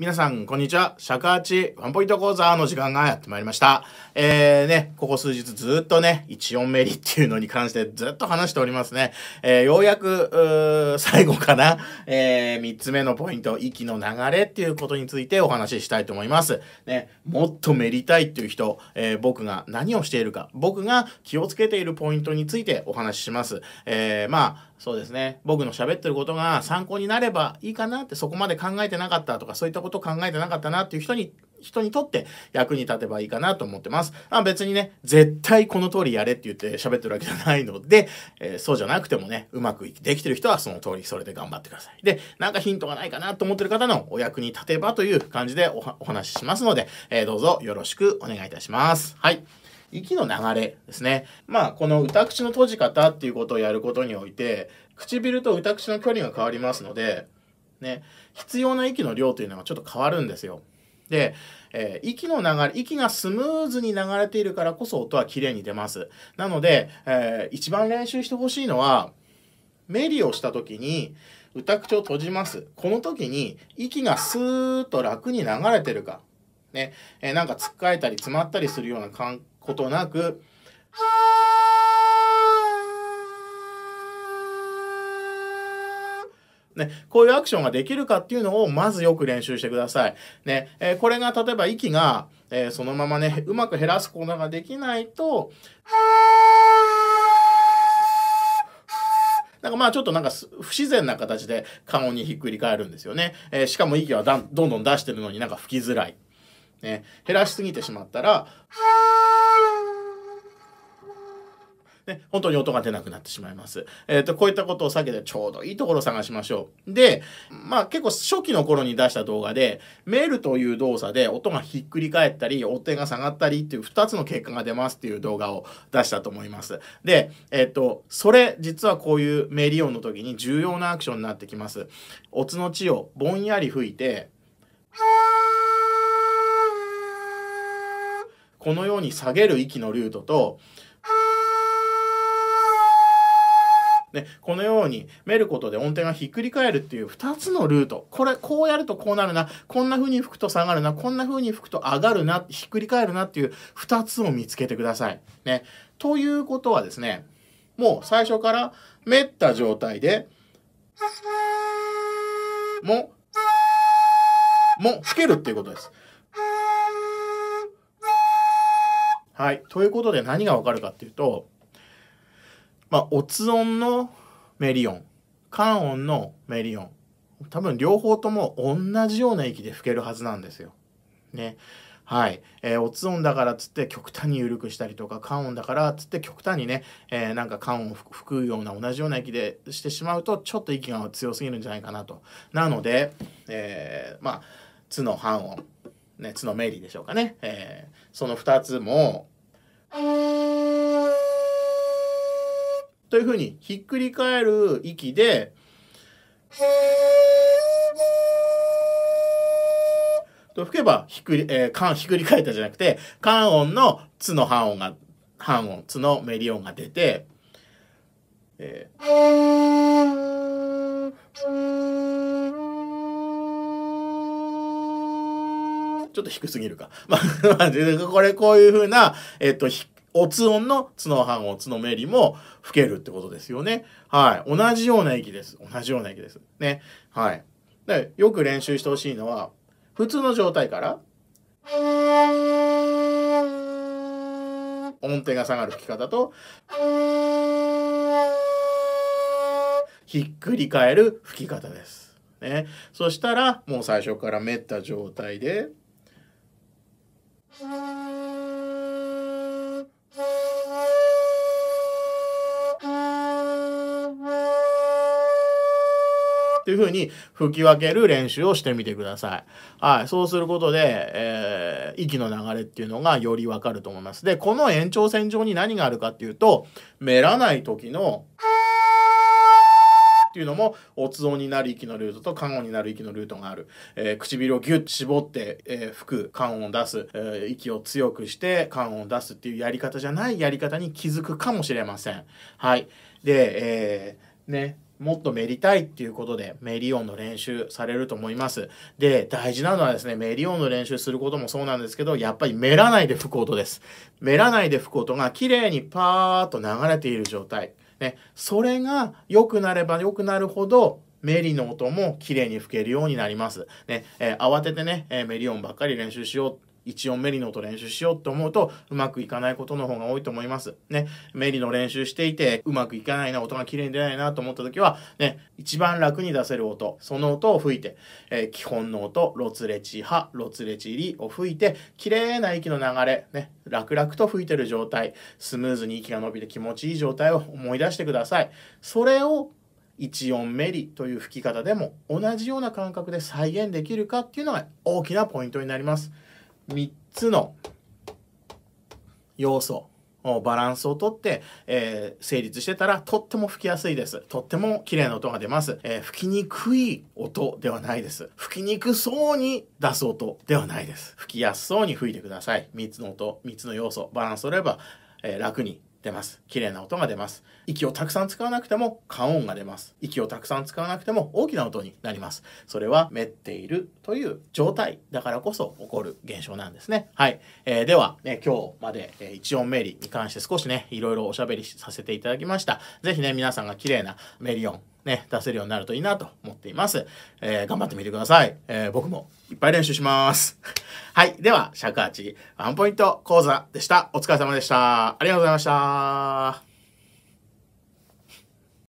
皆さん、こんにちは。尺八ワンポイント講座の時間がやってまいりました。えー、ね、ここ数日ずっとね、1音メリっていうのに関してずっと話しておりますね。えー、ようやく、う最後かな、えー、3つ目のポイント、息の流れっていうことについてお話ししたいと思います。ね、もっとメリたいっていう人、えー、僕が何をしているか、僕が気をつけているポイントについてお話しします。えー、まあ、そうですね、僕の喋ってることが参考になればいいかなって、そこまで考えてなかったとか、そういったことこと考えてなかったなっていう人に人にとって役に立てばいいかなと思ってます。あ別にね、絶対この通りやれって言って喋ってるわけじゃないので、えー、そうじゃなくてもね、うまくできてる人はその通りそれで頑張ってください。で、なんかヒントがないかなと思ってる方のお役に立てばという感じでおお話ししますので、えー、どうぞよろしくお願いいたします。はい。息の流れですね。まあ、この歌口の閉じ方っていうことをやることにおいて、唇と歌口の距離が変わりますので、ね、必要な息の量というのがちょっと変わるんですよ。で、えー、息の流れ、息がスムーズに流れているからこそ音は綺麗に出ます。なので、えー、一番練習してほしいのは、メリをした時に、歌口を閉じます。この時に、息がスーッと楽に流れてるか。ね、えー、なんかつっかえたり詰まったりするようなことなく、ね、こういうアクションができるかっていうのをまずよく練習してください。ね、えー、これが例えば息が、えー、そのままね、うまく減らすことができないと、なんかまあちょっとなんか不自然な形で顔にひっくり返るんですよね。えー、しかも息はどんどん出してるのになんか吹きづらい。ね、減らしすぎてしまったら、ね、本当に音が出なくなってしまいます。えっ、ー、と、こういったことを避けてちょうどいいところを探しましょう。で、まあ結構初期の頃に出した動画で、メールという動作で音がひっくり返ったり、音程が下がったりっていう2つの結果が出ますっていう動画を出したと思います。で、えっ、ー、と、それ実はこういうメリオ音の時に重要なアクションになってきます。音の地をぼんやり吹いて、このように下げる息のルートと、でこのようにメることで音程がひっくり返るっていう2つのルートこれこうやるとこうなるなこんな風に吹くと下がるなこんな風に吹くと上がるなひっくり返るなっていう2つを見つけてください。ね、ということはですねもう最初からめった状態でもも吹けるっていうことです。はい。ということで何がわかるかっていうと、まあ、オツ音のメリオン、関音のメリオン、多分両方とも同じような息で吹けるはずなんですよ。ね。はい。えー、オツ音だからつって極端に緩くしたりとか、関音だからつって極端にね、えー、なんか関音を吹くような同じような息でしてしまうと、ちょっと息が強すぎるんじゃないかなと。なので、えー、まあ、つの半音、ね、つのメリでしょうかね。えー、その二つも、というふうにひっくり返る息でと吹けばひっくり、えー、んひっくり返ったじゃなくて缶音の「つ」の半音が半音「つ」のメリ音が出て、えー、ちょっと低すぎるか。まあ、これこういうふうな、えっ、と、ひおつ音のつのはんおつのめも吹けるってことですよね。はい。同じような息です。同じような息です。ね。はい。でよく練習してほしいのは、普通の状態から、音程が下がる吹き方と、ひっくり返る吹き方です。ね。そしたら、もう最初からめった状態で、っていう風に吹き分ける練習をしてみてください。はい。そうすることで、えー、息の流れっていうのがよりわかると思います。で、この延長線上に何があるかっていうと、めらない時の、っていうのも、おつおになる息のルートと、間音になる息のルートがある。えー、唇をギュッと絞って、えー、吹く、感音を出す、えー、息を強くして、感音を出すっていうやり方じゃないやり方に気づくかもしれません。はい。で、えー、ね、もっとめりたいっていうことで、メリオンの練習されると思います。で、大事なのはですね、メリオンの練習することもそうなんですけど、やっぱりメラいで吹く音です。メラいで吹く音が綺麗にパーッと流れている状態。ね、それが良くなれば良くなるほど、メリの音も綺麗に吹けるようになります。ね、えー、慌ててね、えー、メリオンばっかり練習しよう1音メリノと練習しようって思うとうまくいかないことの方が多いと思います。ね、メリの練習していてうまくいかないな、音が綺麗に出ないなと思った時は、ね、一番楽に出せる音、その音を吹いて、えー、基本の音、ロツレチハ、ロツレチリを吹いて、綺麗な息の流れ、ね、楽々と吹いてる状態、スムーズに息が伸びて気持ちいい状態を思い出してください。それを1音メリという吹き方でも同じような感覚で再現できるかっていうのが大きなポイントになります。3つの要素をバランスをとって、えー、成立してたらとっても吹きやすいです。とっても綺麗な音が出ます、えー、吹きにくい音ではないです。吹きにくそうに出す音ではないです。吹きやすそうに吹いてください。3つの音、3つの要素、バランス取れば、えー、楽に出ます。綺麗な音が出ます。息をたくさん使わなくても感音が出ます。息をたくさん使わなくても大きな音になります。それはめっているという状態だからこそ起こる現象なんですね。はい。えー、では、ね、今日まで、えー、一音メリに関して少しね、いろいろおしゃべりさせていただきました。是非ね、皆さんが綺麗なメリオね、出せるようになるといいなと思っています。えー、頑張ってみてください。えー、僕もいっぱい練習します。はい。では、尺八ワンポイント講座でした。お疲れ様でした。ありがとうございました。